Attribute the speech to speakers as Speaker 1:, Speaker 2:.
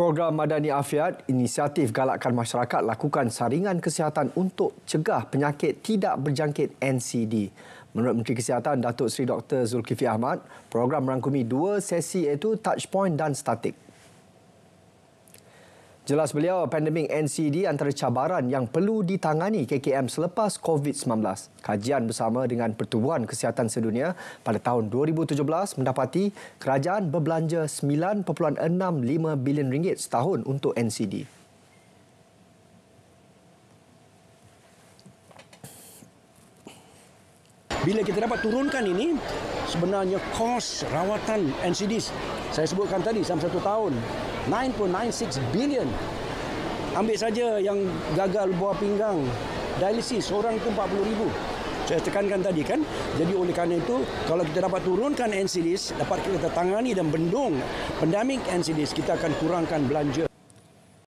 Speaker 1: program Madani Afiat, inisiatif galakkan masyarakat lakukan saringan kesihatan untuk cegah penyakit tidak berjangkit NCD. Menurut Menteri Kesihatan Datuk Seri Dr. Zulkifli Ahmad, program merangkumi dua sesi iaitu touchpoint dan static. Jelas beliau, pandemik NCD antara cabaran yang perlu ditangani KKM selepas COVID-19. Kajian bersama dengan Pertubuhan Kesihatan Sedunia pada tahun 2017 mendapati kerajaan berbelanja 9.65 bilion ringgit setahun untuk NCD.
Speaker 2: Bila kita dapat turunkan ini,
Speaker 3: sebenarnya kos rawatan NCDs saya sebutkan tadi selama satu tahun 9.96 billion. Ambil saja yang gagal buah pinggang dialisis orang tu 40 ribu. Saya tekankan tadi kan. Jadi oleh kerana itu kalau
Speaker 4: kita dapat turunkan NCDs dapat kita tangani dan bendung pandemic NCDs kita akan kurangkan belanja.